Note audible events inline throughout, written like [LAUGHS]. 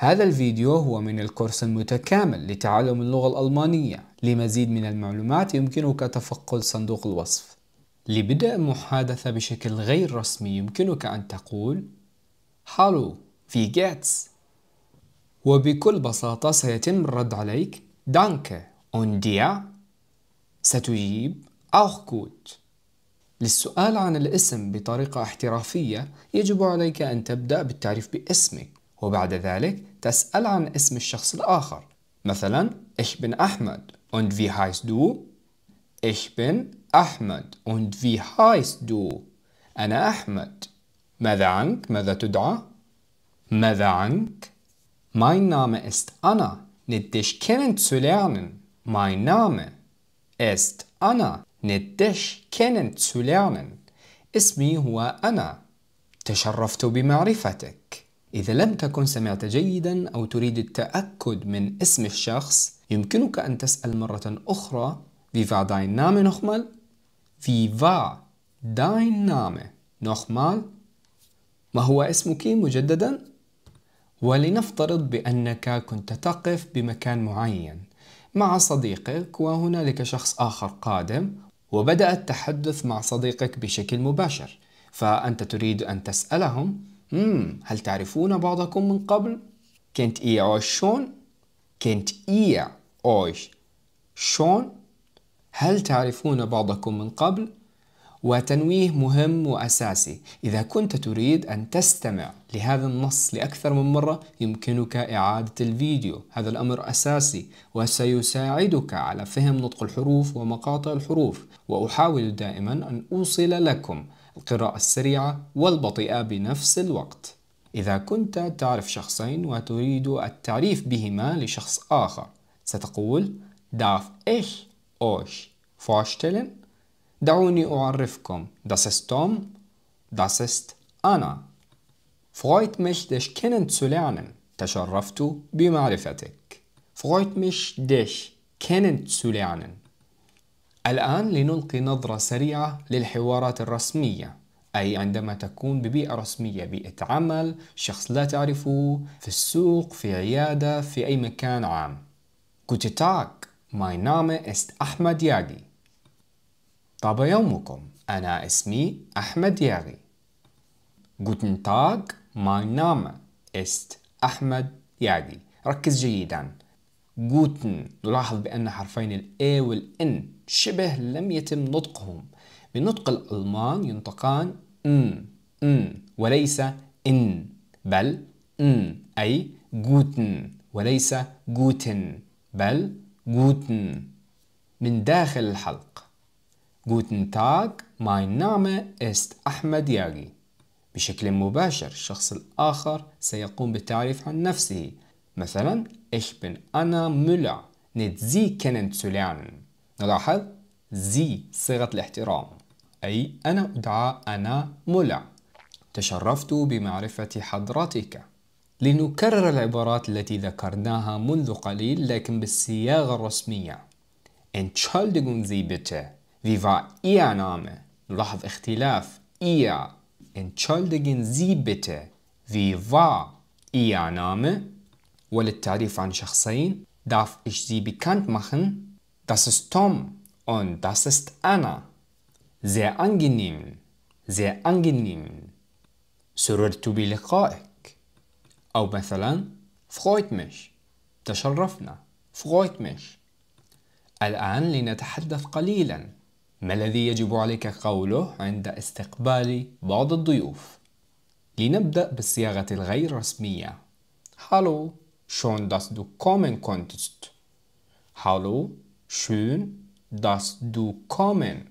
هذا الفيديو هو من الكورس المتكامل لتعلم اللغة الألمانية لمزيد من المعلومات يمكنك تفقد صندوق الوصف لبدء محادثة بشكل غير رسمي يمكنك أن تقول هالو في جاتس وبكل بساطة سيتم الرد عليك Danke und dir ستجيب أوخ كوت للسؤال عن الاسم بطريقة احترافية يجب عليك أن تبدأ بالتعريف باسمك وبعد ذلك تسأل عن اسم الشخص الآخر مثلا Ich bin Ahmed und wie heißt du؟ Ich bin Ahmed und wie heißt du؟ أنا أحمد ماذا عنك؟ ماذا تدعى؟ ماذا عنك؟ Mein Name ist Anna. Nicht dich kennenzulernen. Mein Name ist Anna. Nicht kennenzulernen. اسمي هو أنا. تشرفت بمعرفتك. إذا لم تكن سمعت جيدا أو تريد التأكد من اسم الشخص يمكنك أن تسأل مرة أخرى في فا داين Name nochmal? في فا داين Name nochmal? ما هو اسمك مجددا؟ ولنفترض بأنك كنت تقف بمكان معين مع صديقك وهنالك شخص آخر قادم وبدأ التحدث مع صديقك بشكل مباشر فأنت تريد أن تسألهم مم. هل تعرفون بعضكم من قبل؟ كنت إي أوش شون؟ كنت إي أوش شون؟ هل تعرفون بعضكم من قبل؟ وتنويه مهم وأساسي إذا كنت تريد أن تستمع لهذا النص لأكثر من مرة يمكنك إعادة الفيديو هذا الأمر أساسي وسيساعدك على فهم نطق الحروف ومقاطع الحروف وأحاول دائما أن أوصل لكم القراءة السريعة والبطيئة بنفس الوقت إذا كنت تعرف شخصين وتريد التعريف بهما لشخص آخر ستقول darf ich euch vorstellen دعوني أعرفكم das ist Tom das ist Anna freut mich dich kennenzulernen تشرفت بمعرفتك freut mich dich kennenzulernen الآن لنلقي نظرة سريعة للحوارات الرسمية أي عندما تكون ببيئة رسمية بيئة عمل شخص لا تعرفه في السوق في عيادة في أي مكان عام كوتيتاك ماي نامي است أحمد ياغي طاب يومكم أنا اسمي أحمد ياغي Guten Tag, ماي Name است أحمد ياغي ركز جيدا جوتن نلاحظ بأن حرفين الـ A والـ N شبه لم يتم نطقهم بنطق الألمان ينطقان ن ن وليس إن بل ن أي جوتن وليس جوتن بل جوتن من داخل الحلق Guten Tag, mein Name ist أحمد ياغي بشكل مباشر الشخص الآخر سيقوم بالتعريف عن نفسه مثلا Ich bin Anna Müller, nicht Sie kennen zu lernen. نلاحظ زي صيغة الاحترام أي أنا أدعى أنا مولع تشرفت بمعرفة حضرتك لنكرر العبارات التي ذكرناها منذ قليل لكن بالصياغة الرسمية Entschuldigung Sie bitte Wie war Ihr Name? لاحظ اختلاف Ihr Entschuldigen Sie bitte Wie war Ihr Name? وللتعريف عن شخصين darf ich Sie bekannt machen Das ist Tom und das ist Anna. Sehr angenehm, sehr angenehm. سررت بلقائك. أو مثلا freut mich. تشرفنا. freut mich. الآن لنتحدث قليلا. ما الذي يجب عليك قوله عند استقبال بعض الضيوف؟ لنبدأ بالصياغة الغير رسمية. Hallo, schön, dass du kommen konntest. Hallo, Schön, dass du kommen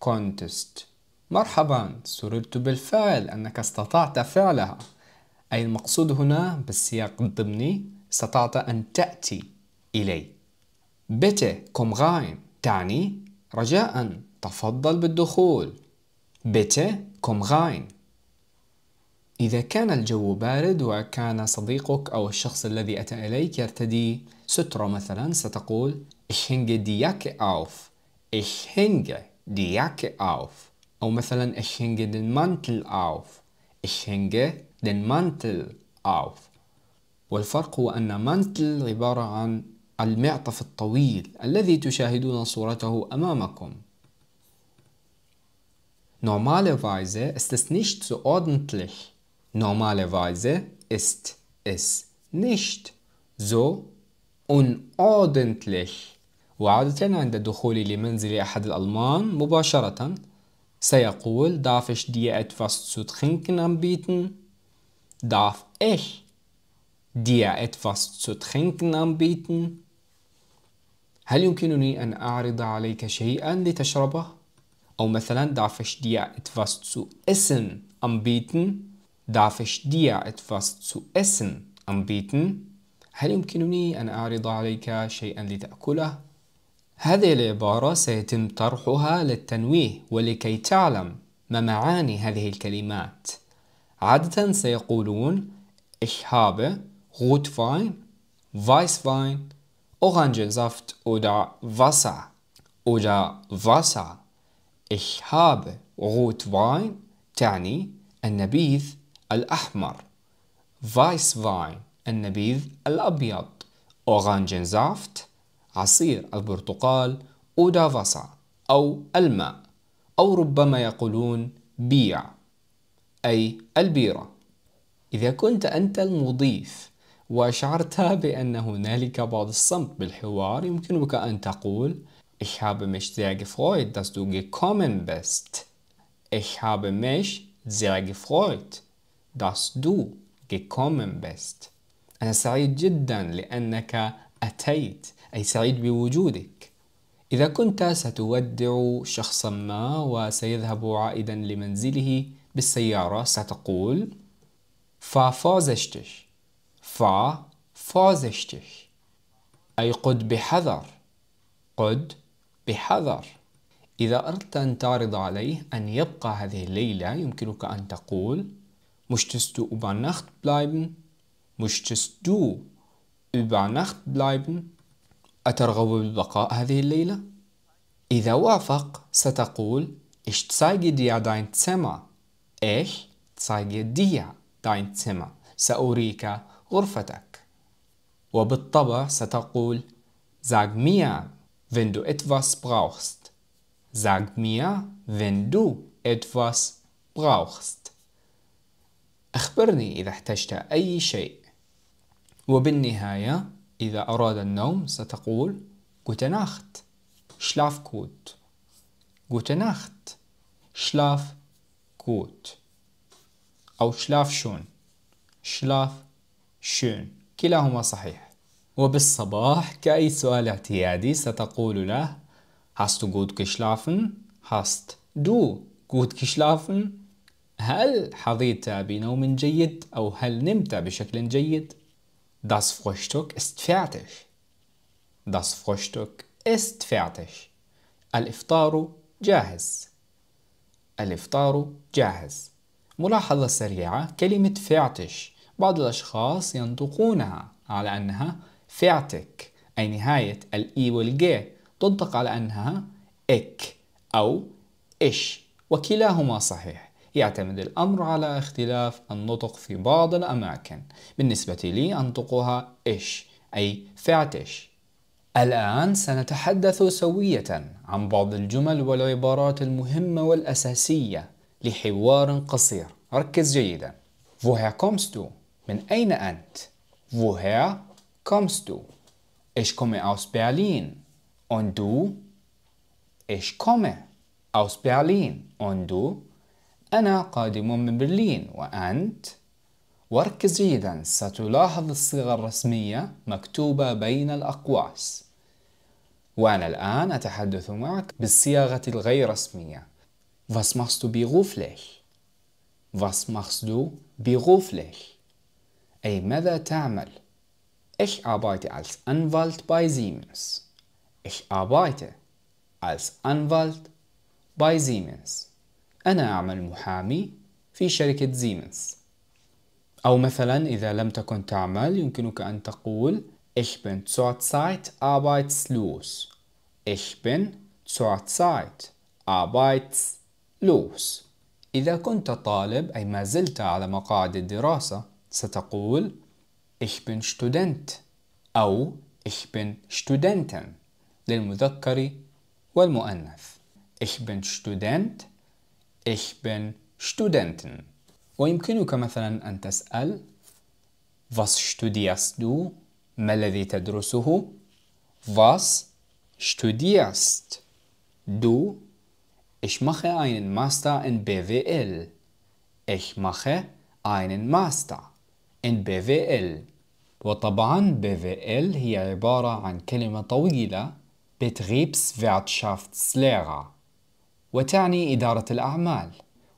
konntest. مرحبا سررت بالفعل أنك استطعت فعلها أي المقصود هنا بالسياق الضمني استطعت أن تأتي إلي bitte komm rein تعني رجاء تفضل بالدخول bitte komm rein إذا كان الجو بارد وكان صديقك أو الشخص الذي أتى إليك يرتدي سترة مثلا ستقول Ich hänge die Jacke auf. Ich hänge die Jacke auf. أو مثلا ich hänge den Mantel auf. Ich hänge den Mantel auf. والفرق هو أن مانتل عبارة عن المعطف الطويل الذي تشاهدون صورته أمامكم. Normalerweise ist es nicht so ordentlich. Normalerweise ist es nicht so unordentlich. وعادة عند الدخول لمنزل أحد الألمان مباشرة سيقول darf ich dir etwas zu trinken anbieten darf ich dir etwas zu trinken anbieten هل يمكنني أن أعرض عليك شيئا لتشربه؟ أو مثلا darf ich dir etwas zu essen anbieten darf ich dir etwas zu essen anbieten هل يمكنني أن أعرض عليك شيئا لتأكله؟ هذه العبارة سيتم طرحها للتنويه ولكي تعلم ما معاني هذه الكلمات عادة سيقولون Ich habe Rotwein, Weißwein, Orangensaft oder Wasser oder Wasser. Ich habe Rotwein تعني النبيذ الأحمر Weißwein النبيذ الأبيض Orangensaft عصير البرتقال أودافاسا أو الماء أو ربما يقولون بيع أي البيرة إذا كنت أنت المضيف وشعرت [LAUGHS] بأن هنالك بعض الصمت بالحوار يمكنك أن تقول Ich habe mich sehr gefreut, dass du gekommen bist. Ich habe mich sehr gefreut, dass du gekommen bist. أنا سعيد جدا لأنك أتيت أي سعيد بوجودك إذا كنت ستودع شخصا ما وسيذهب عائدا لمنزله بالسيارة ستقول فا فوزشتش فا فوزشتش أي قد بحذر قد بحذر إذا أردت أن تعرض عليه أن يبقى هذه الليلة يمكنك أن تقول مشتست du über Nacht bleiben? مشتست du über Nacht bleiben? أترغب بالبقاء هذه الليلة؟ إذا وافق ستقول إيش تسايجي ديا داين تسما إيش تسايجي ديا داين تسما سأريك غرفتك وبالطبع ستقول زاج ميا wenn du etwas brauchst sag mir wenn du etwas brauchst اخبرني اذا احتجت اي شيء وبالنهايه إذا أراد النوم ستقول Gute Nacht. Schlaf gut. Gute Nacht. Schlaf gut. أو Schlaf schön Schlaf schön كلاهما صحيح وبالصباح كأي سؤال اعتيادي ستقول له Hast du gut geschlafen? Hast du gut geschlafen? هل حظيت بنوم جيد أو هل نمت بشكل جيد؟ Das Frühstück ist fertig. Das Frühstück ist fertig. الإفطار جاهز. الإفطار جاهز. ملاحظة سريعة كلمة فعتش بعض الأشخاص ينطقونها على أنها فاتك أي نهاية الإي والجي تنطق على أنها إك أو إش وكلاهما صحيح يعتمد الأمر على اختلاف النطق في بعض الأماكن بالنسبة لي أنطقها إش أي فعتش الآن سنتحدث سوية عن بعض الجمل والعبارات المهمة والأساسية لحوار قصير ركز جيدا Woher kommst du? من أين أنت؟ Woher kommst du? Ich komme aus Berlin. Und du? Ich komme aus Berlin. Und du? أنا قادم من برلين وأنت وركز جيدا ستلاحظ الصيغة الرسمية مكتوبة بين الأقواس وأنا الآن أتحدث معك بالصياغة الغير رسمية Was machst du beruflich? Was machst du beruflich? أي ماذا تعمل؟ Ich arbeite als Anwalt bei Siemens. Ich arbeite als Anwalt bei Siemens. أنا أعمل محامي في شركة زيمنز أو مثلا إذا لم تكن تعمل يمكنك أن تقول Ich bin zurzeit arbeitslos Ich bin zurzeit arbeitslos إذا كنت طالب أي ما زلت على مقاعد الدراسة ستقول Ich bin Student أو Ich bin Studenten للمذكر والمؤنث Ich bin Student Ich bin Studenten. ويمكنك مثلا أن تسأل Was studierst du? ما الذي تدرسه؟ Was studierst du? Ich mache einen Master in BWL. Ich mache einen Master in BWL. وطبعا BWL هي عبارة عن كلمة طويلة Betriebswirtschaftslehrer وتعني إدارة الأعمال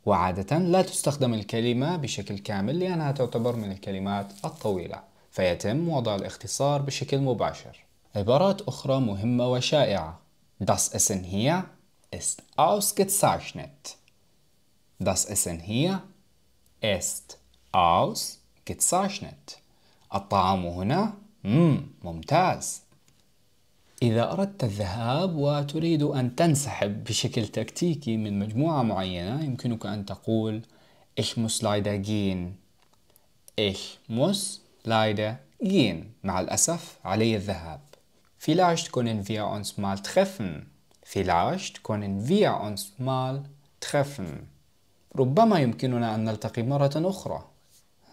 وعادة لا تستخدم الكلمة بشكل كامل لأنها تعتبر من الكلمات الطويلة فيتم وضع الاختصار بشكل مباشر عبارات أخرى مهمة وشائعة Das Essen hier ist ausgezeichnet Das Essen hier ist ausgezeichnet الطعام هنا مم ممتاز إذا أردت الذهاب وتريد أن تنسحب بشكل تكتيكي من مجموعة معينة يمكنك أن تقول إيش مس لايدا جين إيش مس لايدا جين مع الأسف علي الذهاب فيلاشت كونن فيا أونس مال تخفن فيلاشت كونن فيا أونس مال تخفن ربما يمكننا أن نلتقي مرة أخرى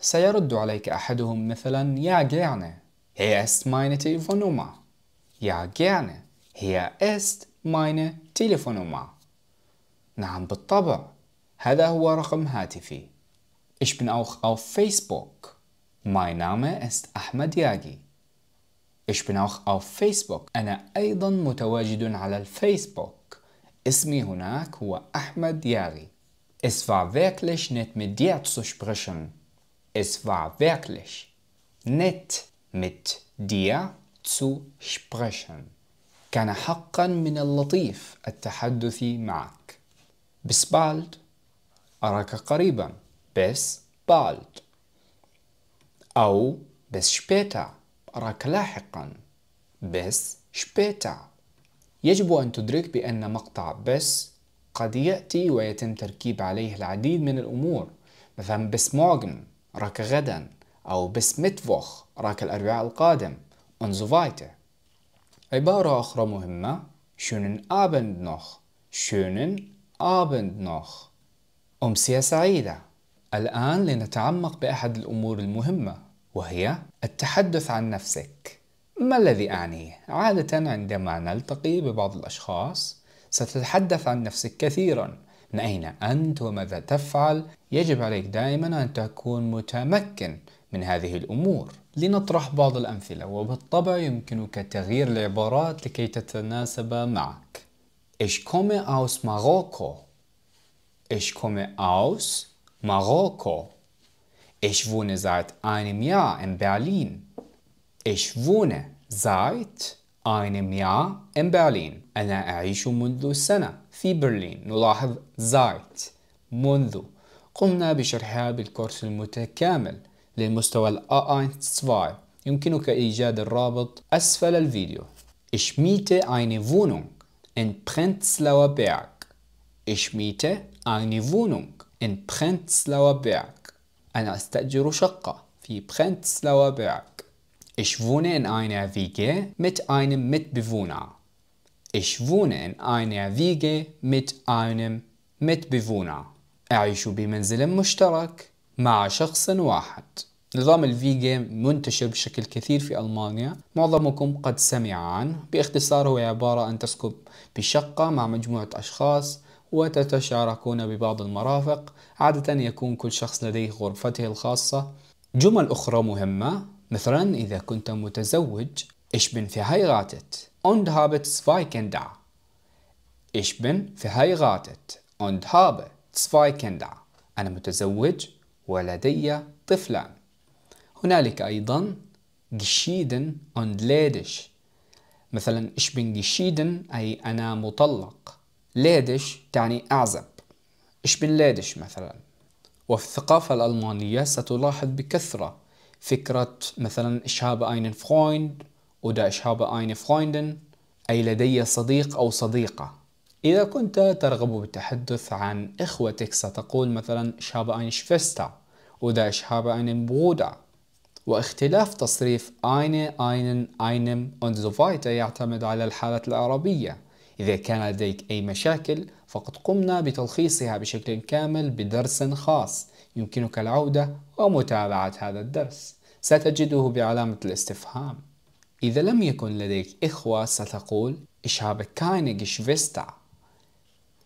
سيرد عليك أحدهم مثلا يا جيرنة هي اس ماينتي فونوما Ja, gerne. Hier ist meine Telefonnummer. نعم بالطبع. هذا هو رقم هاتفي. Ich bin auch auf Facebook. Mein Name ist Ahmed Yagi. Ich bin auch auf Facebook. أنا أيضا متواجد على الفيسبوك. اسمي هناك هو أحمد ياغي. Es war wirklich nett mit dir zu sprechen. Es war wirklich nett mit dir zu sprechen. كان حقا من اللطيف التحدث معك. Bis bald. أراك قريبا. Bis bald. أو bis später. أراك لاحقا. Bis später. يجب أن تدرك بأن مقطع بس قد يأتي ويتم تركيب عليه العديد من الأمور مثلا بس موغن راك غدا أو بس متفوخ راك الأربعاء القادم und so weiter. عبارة أخرى مهمة Schönen Abend noch Schönen Abend noch أمسية سعيدة الآن لنتعمق بأحد الأمور المهمة وهي التحدث عن نفسك ما الذي أعنيه؟ عادة عندما نلتقي ببعض الأشخاص ستتحدث عن نفسك كثيرا من أين أنت وماذا تفعل؟ يجب عليك دائما أن تكون متمكن من هذه الأمور لنطرح بعض الأمثلة وبالطبع يمكنك تغيير العبارات لكي تتناسب معك Ich komme aus Marokko Ich komme aus Marokko Ich wohne seit einem Jahr in Berlin Ich wohne seit einem Jahr in Berlin أنا أعيش منذ سنة في برلين نلاحظ seit منذ قمنا بشرحها بالكورس المتكامل للمستوى ال A1 2 يمكنك إيجاد الرابط أسفل الفيديو Ich miete eine Wohnung in Prenzlauer Berg. Ich miete eine Wohnung in Prenzlauer Berg. أنا أستأجر شقة في Prenzlauer Berg. Ich wohne in einer WG mit einem Mitbewohner. Ich wohne in einer WG mit einem Mitbewohner. أعيش بمنزل مشترك مع شخص واحد نظام الفي جيم منتشر بشكل كثير في ألمانيا معظمكم قد سمع عنه باختصار هو عبارة أن تسكن بشقة مع مجموعة أشخاص وتتشاركون ببعض المرافق عادة يكون كل شخص لديه غرفته الخاصة جمل أخرى مهمة مثلا إذا كنت متزوج غاتت أند هابت سفاي كندع إيش بن في هاي غاتت أند هابت سفاي كندع أنا متزوج ولدي طفلان هنالك أيضا جشيدن und ليدش مثلا ich bin geschieden أي أنا مطلق ليدش تعني أعزب ich bin ليدش مثلا وفي الثقافة الألمانية ستلاحظ بكثرة فكرة مثلا ich habe einen Freund oder ich habe eine Freundin أي لدي صديق أو صديقة إذا كنت ترغب بالتحدث عن إخوتك ستقول مثلا شاب أين شفستا ودا شاب أين بودا واختلاف تصريف أين أين أينم أند زوفايتا يعتمد على الحالة العربية إذا كان لديك أي مشاكل فقد قمنا بتلخيصها بشكل كامل بدرس خاص يمكنك العودة ومتابعة هذا الدرس ستجده بعلامة الاستفهام إذا لم يكن لديك إخوة ستقول Ich habe شفستا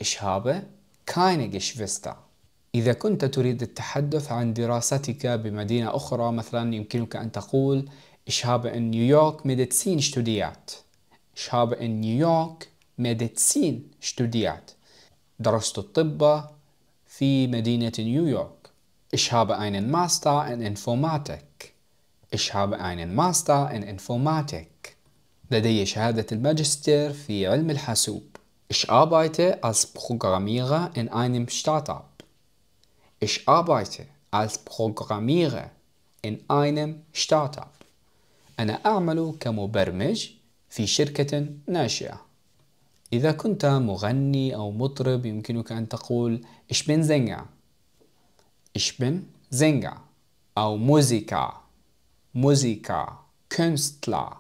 Ich habe keine Geschwister. إذا كنت تريد التحدث عن دراستك بمدينة أخرى مثلا يمكنك أن تقول Ich habe in New York Medizin studiert. Ich habe in New York Medizin studiert. درست الطب في مدينة نيويورك. Ich habe einen Master in Informatik. Ich habe einen Master in Informatik. لدي شهادة الماجستير في علم الحاسوب. Ich arbeite als Programmierer in einem Startup. Ich arbeite als Programmierer in einem Startup. أنا أعمل كمبرمج في شركة ناشئة. إذا كنت مغني أو مطرب يمكنك أن تقول Ich bin Sänger. Ich bin Sänger أو موزيكا موزيكا Künstler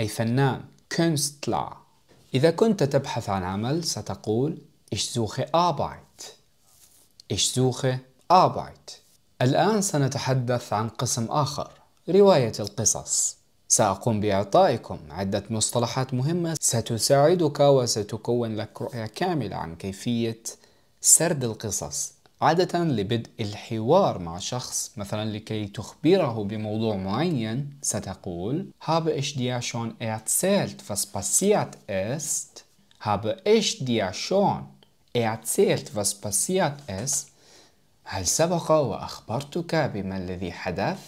أي فنان Künstler إذا كنت تبحث عن عمل ستقول Ich suche Arbeit. Ich suche Arbeit. الآن سنتحدث عن قسم آخر رواية القصص سأقوم بإعطائكم عدة مصطلحات مهمة ستساعدك وستكون لك رؤية كاملة عن كيفية سرد القصص عادة لبدء الحوار مع شخص مثلا لكي تخبره بموضوع معين ستقول habe ich dir schon erzählt was passiert ist habe ich dir schon erzählt was passiert ist هل سبق وأخبرتك بما الذي حدث؟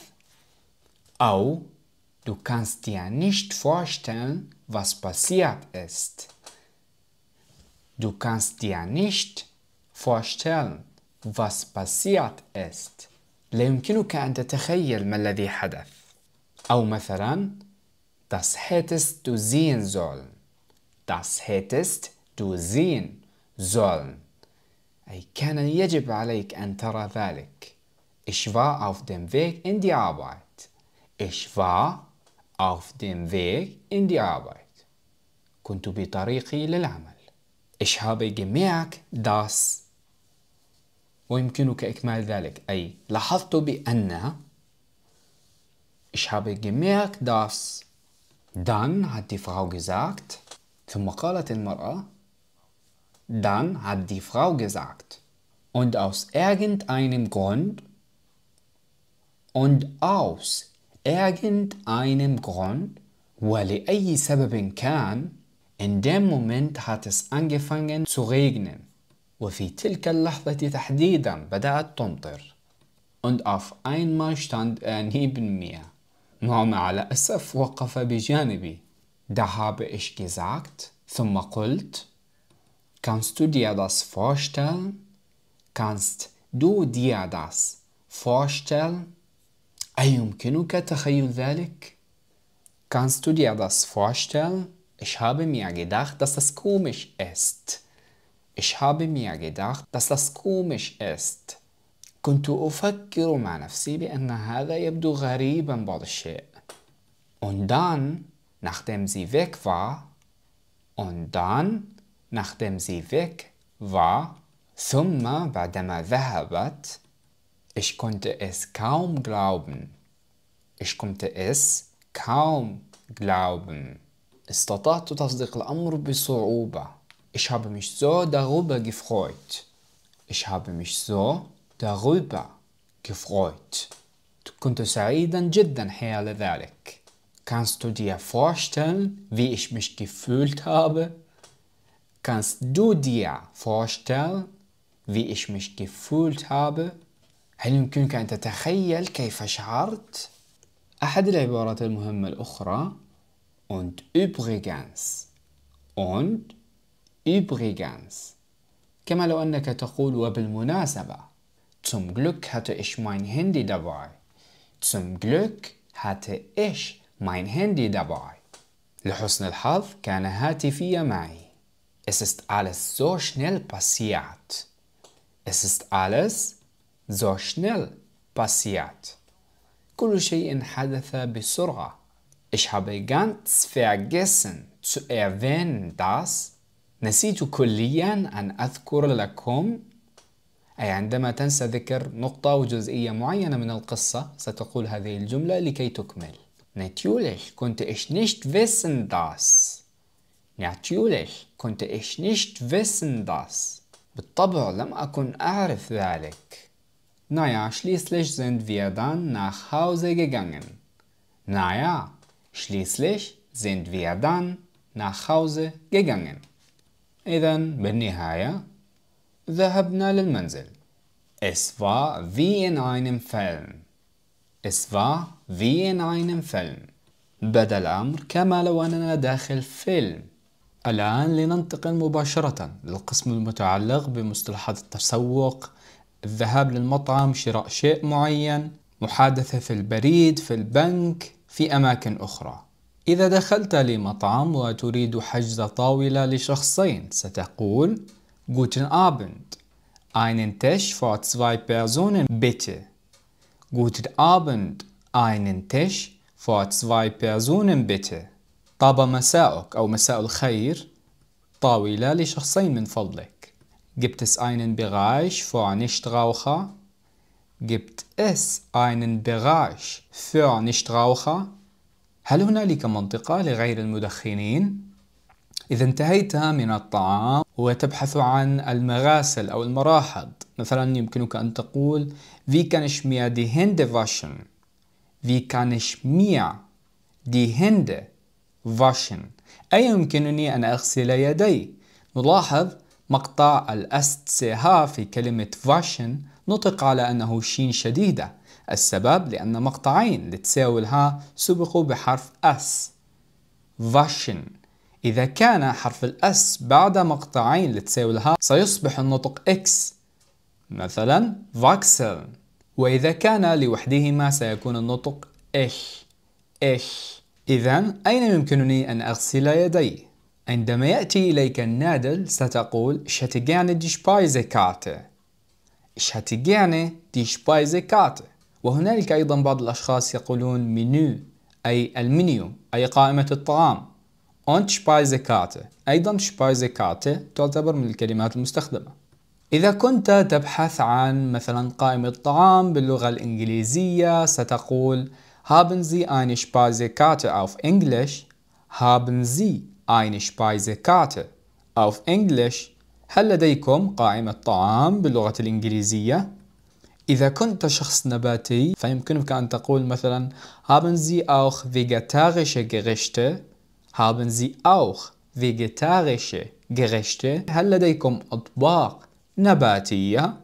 أو du kannst dir nicht vorstellen was passiert ist du kannst dir nicht vorstellen was passiert ist لا يمكنك أن تتخيل ما الذي حدث أو مثلا Das hättest du sehen sollen Das hättest du sehen sollen أي كان يجب عليك أن ترى ذلك Ich war auf dem Weg in die Arbeit Ich war auf dem Weg in die Arbeit كنت بطريقي للعمل Ich habe gemerkt, dass ويمكنك إكمال ذلك أي لاحظت بأن ich habe gemerkt, dass dann hat die Frau gesagt ثم قالت المرأة dann hat die Frau gesagt und aus irgendeinem Grund und aus irgendeinem Grund ولأي سبب كان in dem Moment hat es angefangen zu regnen وفي تلك اللحظة تحديدا بدأت تمطر und auf einmal stand er neben mir. نعم على أسف وقف بجانبي. Da habe ich gesagt, ثم قلت, Kannst du dir das vorstellen? Kannst du dir das vorstellen? أيمكنك تخيل ذلك؟ Kannst du dir das vorstellen? Ich habe mir gedacht, dass es komisch ist. Ich habe mir gedacht, dass das komisch ist. كنت أفكر مع نفسي بأن هذا يبدو غريبا بعض الشيء. Und dann, nachdem sie weg war, und dann, nachdem sie weg war, ثم بعدما ذهبت, ich konnte es kaum glauben. Ich konnte es kaum glauben. استطعت تصديق الأمر بصعوبة. Ich habe mich so darüber gefreut. Ich habe mich so darüber gefreut. كنت سعيدا جدا حال ذلك. Kannst du dir vorstellen, wie ich mich gefühlt habe? Kannst du dir vorstellen, wie ich mich gefühlt habe? هل يمكنك أن تتخيل كيف شعرت؟ أحد العبارات المهمة الأخرى und übrigens und Übrigens. كما لو أنك تقول وبالمناسبة. Zum Glück hatte ich mein Handy dabei. Zum Glück hatte ich mein Handy dabei. لحسن الحظ كان هاتفي معي. Es ist alles so schnell passiert. Es ist alles so schnell passiert. كل شيء حدث بسرعة. Ich habe ganz vergessen zu erwähnen, dass نسيت كليا أن أذكر لكم أي عندما تنسى ذكر نقطة وجزئية معينة من القصة ستقول هذه الجملة لكي تكمل Natürlich konnte ich nicht wissen das Natürlich konnte ich nicht wissen das بالطبع لم أكن أعرف ذلك Naja, schließlich sind wir dann nach Hause gegangen. Naja, schließlich sind wir dann nach Hause gegangen. إذا بالنهاية ذهبنا للمنزل. Es war wie in einem Film. Es war wie in einem Film. بدا الأمر كما لو أننا داخل فيلم. الآن لننتقل مباشرة للقسم المتعلق بمصطلحات التسوق، الذهاب للمطعم، شراء شيء معين، محادثة في البريد، في البنك، في أماكن أخرى. إذا دخلت لمطعم وتريد حجز طاولة لشخصين ستقول Guten Abend. Einen Tisch für zwei Personen bitte. Guten Abend. Einen Tisch für zwei Personen bitte. طاب مساءك أو مساء الخير طاولة لشخصين من فضلك. Gibt es einen Bereich für Nichtraucher? Gibt es einen Bereich für Nichtraucher? هل هنالك منطقة لغير المدخنين؟ إذا انتهيت من الطعام وتبحث عن المغاسل أو المراحض مثلا يمكنك أن تقول في كانش ميا دي هند فاشن في كانش ميا دي هند فاشن أي يمكنني أن أغسل يدي؟ نلاحظ مقطع الأستسها في كلمة فاشن نطق على أنه شين شديدة السبب لأن مقطعين لتساولها سبقوا بحرف S waschen إذا كان حرف الأس بعد مقطعين لتساولها سيصبح النطق X مثلا واكسل وإذا كان لوحدهما سيكون النطق إش إش إذا أين يمكنني أن أغسل يدي؟ عندما يأتي إليك النادل ستقول شتيجاني دي شبايزي كارتي شتيجاني دي شبايزي كارتي وهنالك أيضا بعض الأشخاص يقولون منو أي المنيو أي قائمة الطعام und Speisekarte أيضا Speisekarte تعتبر من الكلمات المستخدمة إذا كنت تبحث عن مثلا قائمة طعام باللغة الإنجليزية ستقول haben Sie eine Speisekarte auf Englisch haben Sie eine Speisekarte auf Englisch هل لديكم قائمة طعام باللغة الإنجليزية؟ إذا كنت شخص نباتي فيمكنك أن تقول مثلا haben Sie auch vegetarische Gerichte haben Sie auch vegetarische Gerichte هل لديكم أطباق نباتية؟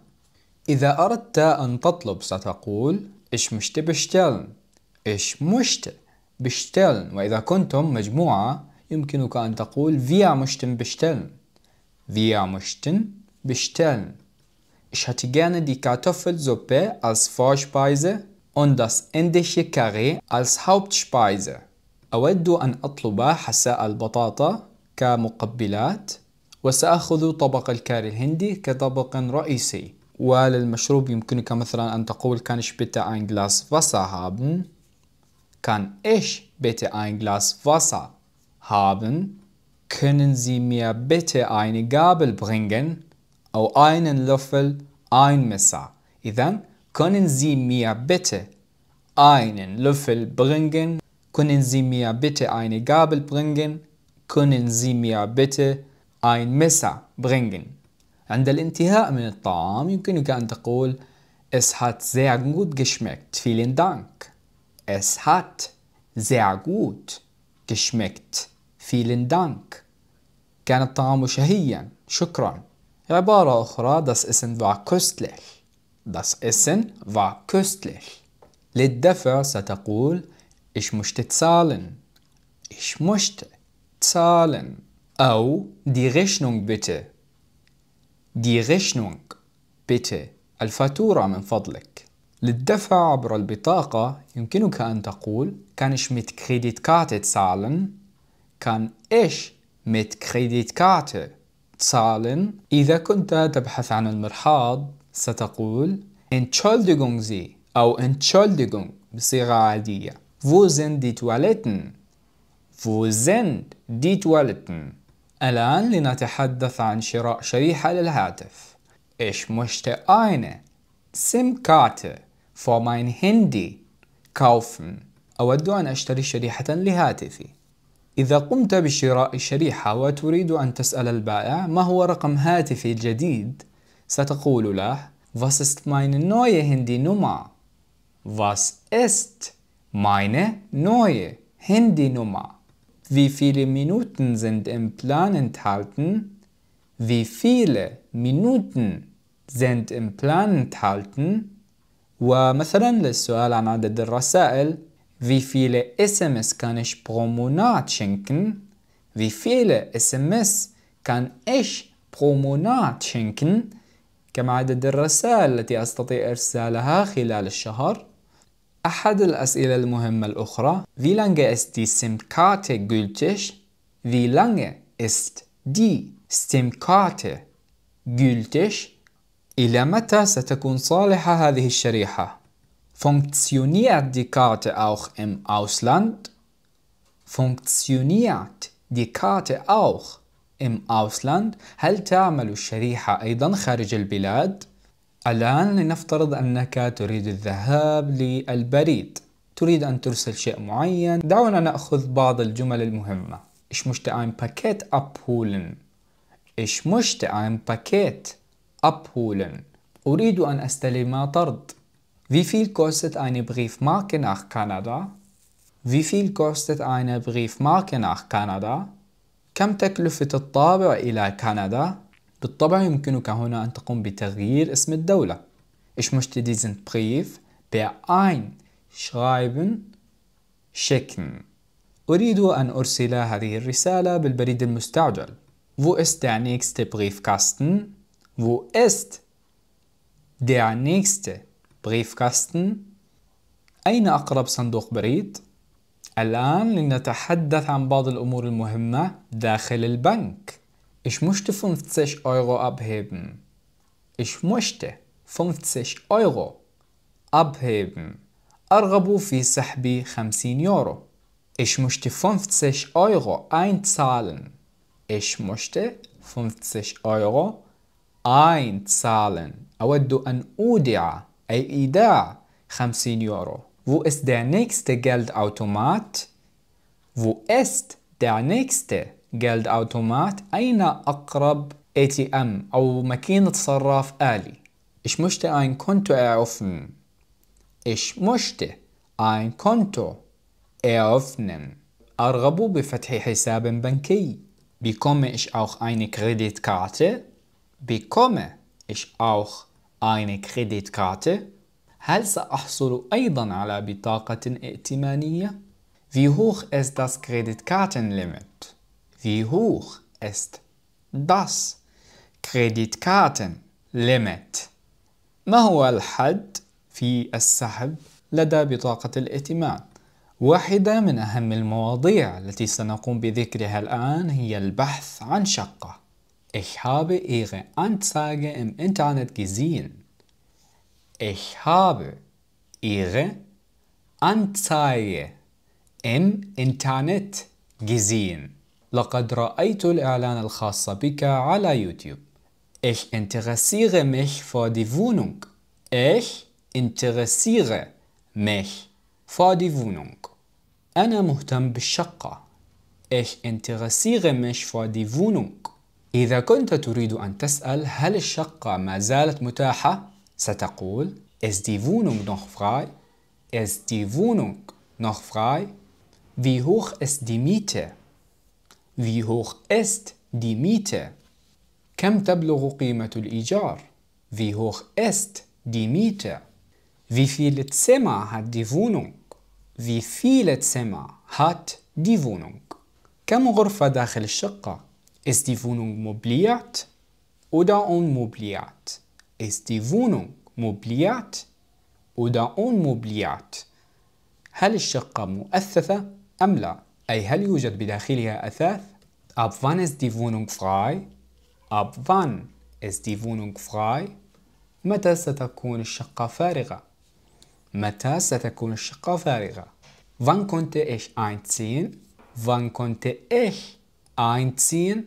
إذا أردت أن تطلب ستقول ich möchte bestellen ich möchte bestellen وإذا كنتم مجموعة يمكنك أن تقول wir möchten bestellen wir möchten bestellen Ich hatte gerne die Kartoffelsuppe als Vorspeise und das indische Curry als Hauptspeise. أود أن أطلب حساء البطاطا كمقبلات وسأخذ طبق الكاري الهندي كطبق رئيسي وللمشروب يمكنك مثلا أن تقول كان إيش bitte ein Glas Wasser haben كان إيش bitte ein Glas Wasser haben können Sie mir bitte eine Gabel bringen أو einen Löffel ein Messer إذا können Sie mir bitte einen Löffel bringen können Sie mir bitte eine Gabel bringen können Sie mir bitte ein Messer bringen عند الانتهاء من الطعام يمكنك أن تقول Es hat sehr gut geschmeckt. Vielen Dank. Es hat sehr gut geschmeckt. Vielen Dank. كان الطعام شهيا. شكرا. عبارة أخرى das Essen war köstlich Das Essen war köstlich للدفع ستقول Ich möchte zahlen Ich möchte zahlen أو die Rechnung bitte Die Rechnung bitte الفاتورة من فضلك للدفع عبر البطاقة يمكنك أن تقول Kann ich mit Kreditkarte zahlen? Kann ich mit Kreditkarte Zahlen. إذا كنت تبحث عن المرحاض ستقول Entschuldigung Sie أو Entschuldigung بصيغة عادية. Wo sind die Toiletten? Wo sind die Toiletten? الآن لنتحدث عن شراء شريحة للهاتف. Ich möchte eine SIM-Karte für mein Handy kaufen. أود أن أشتري شريحة لهاتفي. إذا قمت بشراء شريحة وتريد أن تسأل البائع ما هو رقم هاتفي الجديد ستقول له Was ist meine neue Handynummer? Was ist meine neue Handynummer? Wie viele Minuten sind im Plan enthalten? Wie viele Minuten sind im Plan enthalten؟ ومثلا للسؤال عن عدد الرسائل wie viele SMS kann ich pro Monat schenken? Wie viele SMS kann ich pro Monat schenken? كم عدد الرسائل التي أستطيع إرسالها خلال الشهر؟ أحد الأسئلة المهمة الأخرى Wie lange ist die SIM-Karte gültig? Wie lange ist die SIM-Karte gültig؟ إلى متى ستكون صالحة هذه الشريحة؟ Funktioniert die Karte auch im Ausland? Funktioniert die Karte auch im Ausland? هل تعمل الشريحة أيضا خارج البلاد؟ الآن لنفترض أنك تريد الذهاب للبريد تريد أن ترسل شيء معين دعونا نأخذ بعض الجمل المهمة Ich möchte ein Paket abholen Ich möchte ein Paket abholen أريد أن أستلم طرد Wie viel kostet eine Briefmarke nach Kanada؟ Wie viel kostet eine Briefmarke nach Kanada؟ كم تكلفة الطابع إلى كندا؟ بالطبع يمكنك هنا أن تقوم بتغيير اسم الدولة. Ich möchte diesen Brief einschreiben schicken. أريد أن أرسل هذه الرسالة بالبريد المستعجل. Wo ist der nächste Briefkasten? Wo ist der nächste بريفكاستن أين أقرب صندوق بريد؟ الآن لنتحدث عن بعض الأمور المهمة داخل البنك إيش مشت 50 أورو أبهيبن؟ إيش مشت 50 أورو أبهيبن؟ أرغب في سحب 50 يورو إيش مشت 50 أورو أين تسالن؟ إيش مشت 50 أورو أين تسالن؟ أود أن أودع أي إيداع 50 يورو Wo ist der nächste Geldautomat? Wo ist der nächste Geldautomat? أين أقرب ATM أو ماكينة صراف آلي؟ Ich möchte ein Konto eröffnen. Ich möchte ein Konto eröffnen. أرغب بفتح حساب بنكي. Bekomme ich auch eine Kreditkarte? Bekomme ich auch eine Kreditkarte? هل سأحصل أيضا على بطاقة ائتمانية؟ Wie hoch ist das Kreditkartenlimit? Wie hoch ist das Kreditkartenlimit? ما هو الحد في السحب لدى بطاقة الائتمان؟ واحدة من أهم المواضيع التي سنقوم بذكرها الآن هي البحث عن شقة Ich habe Ihre Anzeige im Internet gesehen. Ich habe Ihre Anzeige im Internet gesehen. لقد رأيت الإعلان الخاص بك على يوتيوب. Ich interessiere mich für die Wohnung. Ich interessiere mich für die Wohnung. أنا مهتم بالشقة. Ich interessiere mich für die Wohnung. إذا كنت تريد أن تسأل هل الشقة ما زالت متاحة ستقول Ist die Wohnung noch frei? Ist die Wohnung noch frei? Wie hoch ist die Miete? Wie hoch ist die Miete? كم تبلغ قيمة الإيجار؟ Wie hoch ist die Miete? Wie viele Zimmer hat die Wohnung? Wie viele Zimmer hat die Wohnung? كم غرفة داخل الشقة؟ Ist die Wohnung möbliert oder unmöbliert? Ist die Wohnung möbliert oder unmöbliert? هل الشقة مؤثثة أم لا؟ أي هل يوجد بداخلها أثاث؟ Ab wann ist die Wohnung frei? Ab wann ist die Wohnung frei? متى ستكون الشقة فارغة؟ متى ستكون الشقة فارغة؟ Wann konnte ich einziehen? Wann konnte ich einziehen?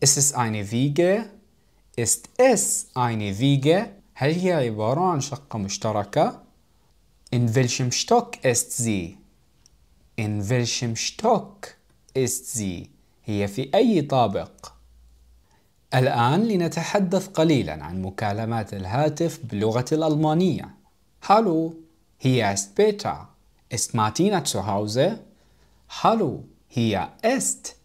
Ist es eine Wiege? Ist es eine Wiege? هل هي عبارة عن شقة مشتركة؟ In welchem Stock ist sie? In welchem Stock ist sie? هي في أي طابق؟ الآن لنتحدث قليلا عن مكالمات الهاتف باللغة الألمانية. Hallo, hier ist Peter. Ist Martina zu Hause? Hallo, hier ist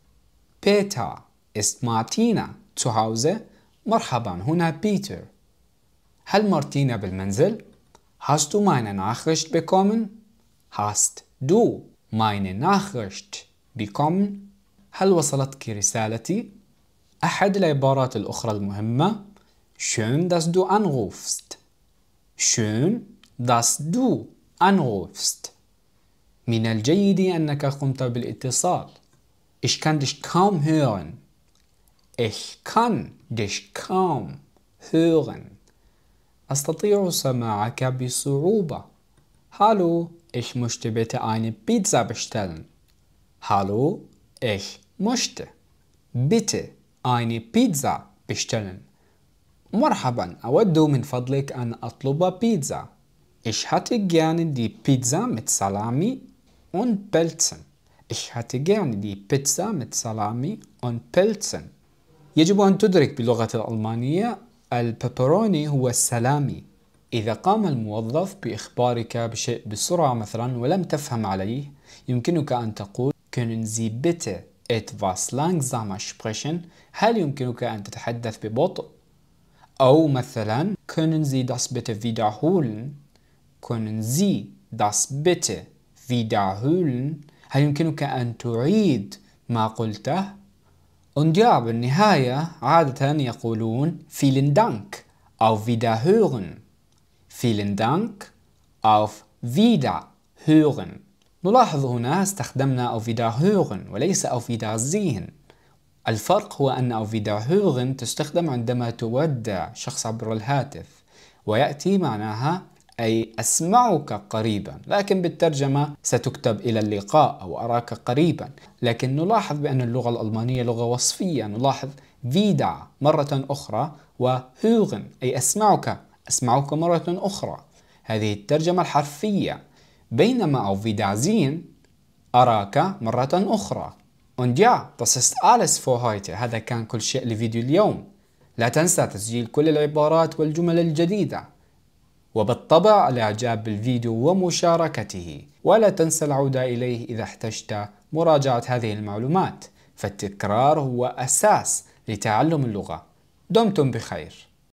Peter. ist Martina zu Hause مرحبا هنا Peter. هل Martina بالمنزل hast du meine Nachricht bekommen hast du meine Nachricht bekommen هل وصلتك رسالتي أحد العبارات الأخرى المهمة schön dass du anrufst schön dass du anrufst من الجيد أنك قمت بالاتصال Ich kann dich kaum hören. Ich kann dich kaum hören. أستطيع سماعك بصعوبة. Hallo, ich möchte bitte eine Pizza bestellen. Hallo, ich möchte bitte eine Pizza bestellen. مرحبا أود من فضلك أن أطلب بيتزا. Ich hätte gerne die Pizza mit Salami und Pelzen. Ich hätte gern die Pizza mit Salami und Pilzen. يجب أن تدرك باللغة الألمانية البيبروني هو السلامي إذا قام الموظف بإخبارك بشيء بسرعة مثلا ولم تفهم عليه يمكنك أن تقول können Sie bitte etwas langsamer sprechen هل يمكنك أن تتحدث ببطء؟ أو مثلا können Sie das bitte wiederholen können Sie das bitte wiederholen هل يمكنك أن تعيد ما قلته؟ انجا بالنهاية عادة يقولون vielen Dank auf Wiederhören vielen Dank auf Wiederhören نلاحظ هنا استخدمنا auf Wiederhören وليس auf Wiedersehen الفرق هو أن auf Wiederhören تستخدم عندما تودع شخص عبر الهاتف ويأتي معناها أي أسمعك قريبا لكن بالترجمة ستكتب إلى اللقاء أو أراك قريبا لكن نلاحظ بأن اللغة الألمانية لغة وصفية نلاحظ فيدع مرة أخرى وهوغن أي أسمعك أسمعك مرة أخرى هذه الترجمة الحرفية بينما أو فيدازين أراك مرة أخرى Und ja, آلس ist alles هذا كان كل شيء لفيديو اليوم لا تنسى تسجيل كل العبارات والجمل الجديدة وبالطبع الاعجاب بالفيديو ومشاركته ولا تنسى العودة اليه اذا احتجت مراجعة هذه المعلومات فالتكرار هو اساس لتعلم اللغة دمتم بخير